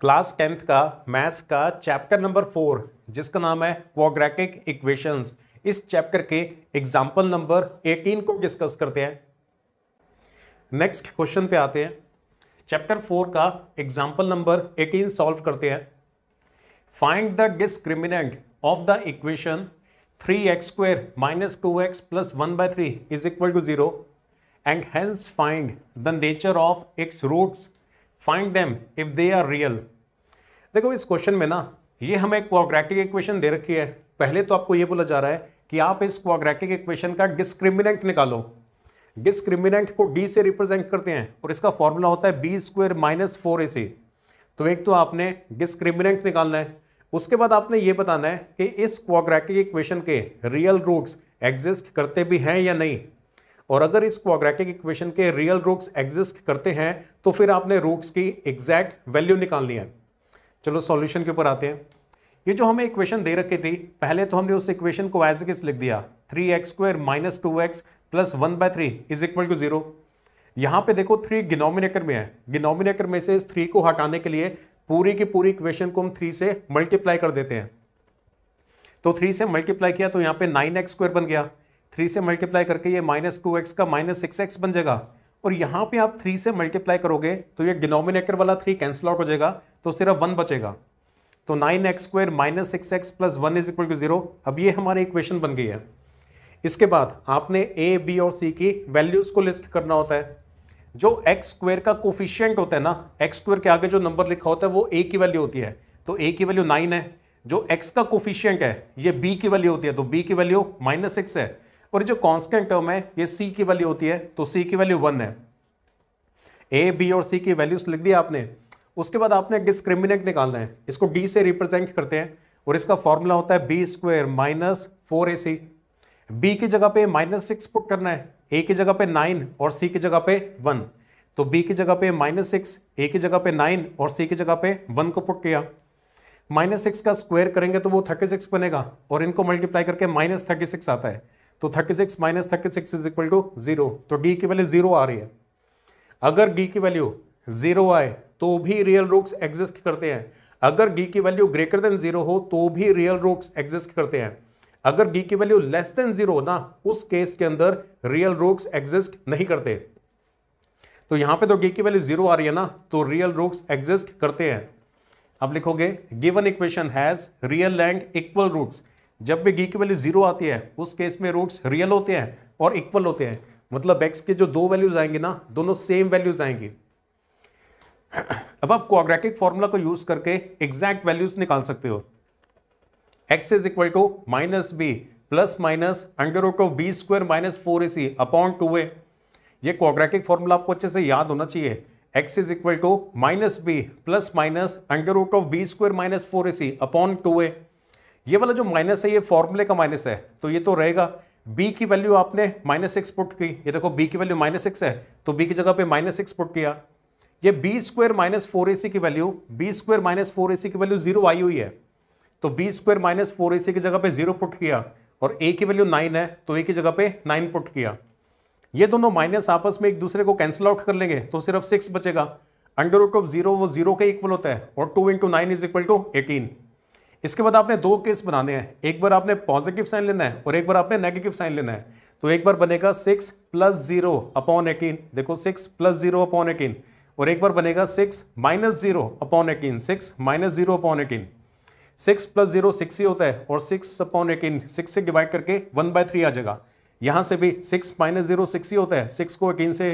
class tenth का maths का chapter number four जिसका नाम है क्वाग्रेटिक इक्वेशंस इस चैप्टर के एग्जाम्पल नंबर एटीन को डिस्कस करते हैं नेक्स्ट क्वेश्चन पे आते हैं चैप्टर फोर का एग्जाम्पल नंबर एटीन सॉल्व करते हैं find the discriminant of the equation three x square minus two x plus one by three is equal to zero and hence find the nature of x roots find them if they are real देखो इस question में ना ये हमें क्वाग्रेटिक equation दे रखी है पहले तो आपको ये बोला जा रहा है कि आप इस क्वाग्रेटिक इक्वेशन का डिस्क्रिमिनेंट निकालो डिस्क्रिमिनेंट को डी से रिप्रेजेंट करते हैं और इसका फॉर्मूला होता है b square minus four a c तो एक तो आपने डिस्क्रिमिनेंट निकालना है उसके बाद आपने ये बताना है कि इस क्वाग्रेटिक इक्वेशन के रियल रूट्स एग्जिस्ट करते भी हैं या नहीं और अगर इस क्वाग्रेटिक इक्वेशन के रियल रूक्स एग्जिस्ट करते हैं तो फिर आपने रूट्स की एग्जैक्ट वैल्यू निकालनी है चलो सॉल्यूशन के ऊपर आते हैं ये जो हमें इक्वेशन दे रखी थी पहले तो हमने उस इक्वेशन को एज किस लिख दिया three x square minus two x plus one by three is equal to zero यहाँ पे देखो थ्री गिनोमिनेटर में है गिनोमिनेटर में से इस थ्री को हटाने के लिए पूरी की पूरी इक्वेशन को हम थ्री से मल्टीप्लाई कर देते हैं तो थ्री से मल्टीप्लाई किया तो यहाँ पे नाइन एक्स स्क्वायर बन गया थ्री से मल्टीप्लाई करके ये माइनस टू एक्स का माइनस सिक्स एक्स बन जाएगा और यहाँ पे आप थ्री से मल्टीप्लाई करोगे तो ये डिनोमिनेटर वाला थ्री कैंसिल आउट हो जाएगा तो सिर्फ वन बचेगा तो nine x square minus six x plus one is equal to zero अब ये हमारी इक्वेशन बन गई है इसके बाद आपने ए बी और सी की वैल्यूज को लिस्ट करना होता है जो एक्स स्क्वायर का कोफिशियंट होता है ना एक्स स्क्वायर के आगे जो नंबर लिखा होता है वो ए की वैल्यू होती है तो ए की वैल्यू नाइन है जो एक्स का कोफिशियंट है ये बी की वैल्यू होती है तो बी की वैल्यू माइनस सिक्स है और जो कांस्टेंट टर्म है ये सी की वैल्यू होती है तो सी की वैल्यू वन है ए बी और सी की वैल्यूज लिख दिया आपने उसके बाद आपने डिस्क्रिमिनेंट निकालना है इसको डी से रिप्रेजेंट करते हैं और इसका फॉर्मूला होता है b square minus four a c b की जगह पे माइनस सिक्स पुट करना है ए की जगह पे नाइन और सी की जगह पे वन तो बी की जगह पे माइनस सिक्स ए की जगह पे नाइन और सी की जगह पे वन को पुट किया माइनस सिक्स का स्क्वायर करेंगे तो वो थर्टी सिक्स बनेगा और इनको मल्टीप्लाई करके माइनस थर्टी सिक्स आता है तो thirty six minus thirty six is equal to zero तो डी की वैल्यू जीरो आ रही है अगर डी की वैल्यू जीरो आए तो भी रियल रूट्स एग्जिस्ट करते हैं अगर डी की वैल्यू ग्रेटर देन जीरो हो तो भी रियल रूट्स एग्जिस्ट करते हैं अगर डी की वैल्यू लेस देन जीरो ना उस केस के अंदर रियल रूट्स एग्जिस्ट नहीं करते तो यहां पे तो डी की वैल्यू जीरो आ रही है ना तो रियल रूट्स एग्जिस्ट करते हैं अब लिखोगे गिवन इक्वेशन हैज रियल लैंग इक्वल रूट्स जब भी घी की वैल्यू जीरो आती है उस केस में रूट्स रियल होते हैं और इक्वल होते हैं मतलब एक्स के जो दो वैल्यूज आएंगे ना दोनों सेम वैल्यूज आएंगे अब आप क्वाड्रेटिक फॉर्मूला को यूज करके एग्जैक्ट वैल्यूज निकाल सकते हो x is equal to minus b plus minus under root of b square minus four a c upon two a ये क्वाड्रेटिक फॉर्मूला आपको अच्छे से याद होना चाहिए x is equal to minus b plus minus under root of b square minus four a c upon two a ये वाला जो माइनस है ये फॉर्मूले का माइनस है तो ये तो रहेगा बी की वैल्यू आपने माइनस सिक्स पुट की ये देखो बी की वैल्यू माइनस सिक्स है तो बी की जगह पे माइनस सिक्स पुट किया ये b square minus four a c की value b square minus four a c की वैल्यू जीरो आई हुई है तो b square minus four a c की जगह पे जीरो पुट किया और ए की वैल्यू नाइन है तो ए की जगह पे नाइन पुट किया ये दोनों माइनस आपस में एक दूसरे को कैंसिल आउट कर लेंगे तो सिर्फ सिक्स बचेगा अंडर रूट ऑफ जीरो वो जीरो के इक्वल होता है और two into nine is equal to eighteen इसके बाद आपने दो केस बनाने हैं एक बार आपने पॉजिटिव साइन लेना है और एक बार आपने नेगेटिव साइन लेना है तो एक बार बनेगा six plus zero upon eighteen देखो six plus zero upon eighteen और एक बार बनेगा six minus zero upon eighteen six minus zero upon eighteen six plus zero six ही होता है और सिक्स अपॉन एटीन सिक्स से डिवाइड करके वन बाय थ्री आ जाएगा यहाँ से भी सिक्स माइनस जीरो सिक्स ही होता है सिक्स को एटीन से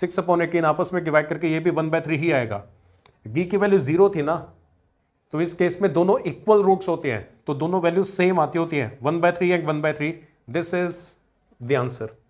सिक्स अपॉन एटीन आपस में डिवाइड करके ये भी वन बाय थ्री ही आएगा डी की वैल्यू जीरो थी ना तो इस केस में दोनों इक्वल रूट्स होते हैं तो दोनों वैल्यू सेम आती होती हैं one by three and one by three this is the answer